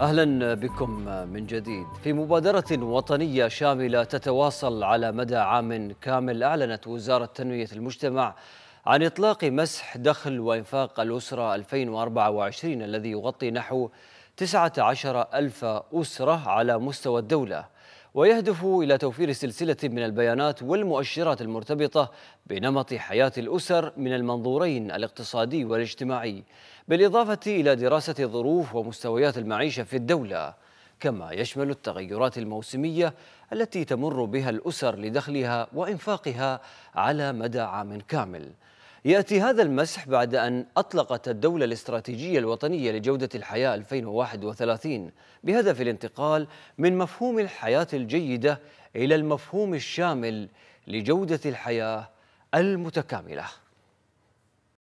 اهلا بكم من جديد في مبادره وطنيه شامله تتواصل على مدى عام كامل اعلنت وزاره تنميه المجتمع عن اطلاق مسح دخل وانفاق الاسره 2024 الذي يغطي نحو 19 ألف أسرة على مستوى الدولة ويهدف إلى توفير سلسلة من البيانات والمؤشرات المرتبطة بنمط حياة الأسر من المنظورين الاقتصادي والاجتماعي بالإضافة إلى دراسة ظروف ومستويات المعيشة في الدولة كما يشمل التغيرات الموسمية التي تمر بها الأسر لدخلها وإنفاقها على مدى عام كامل يأتي هذا المسح بعد أن أطلقت الدولة الاستراتيجية الوطنية لجودة الحياة 2031 بهدف الانتقال من مفهوم الحياة الجيدة إلى المفهوم الشامل لجودة الحياة المتكاملة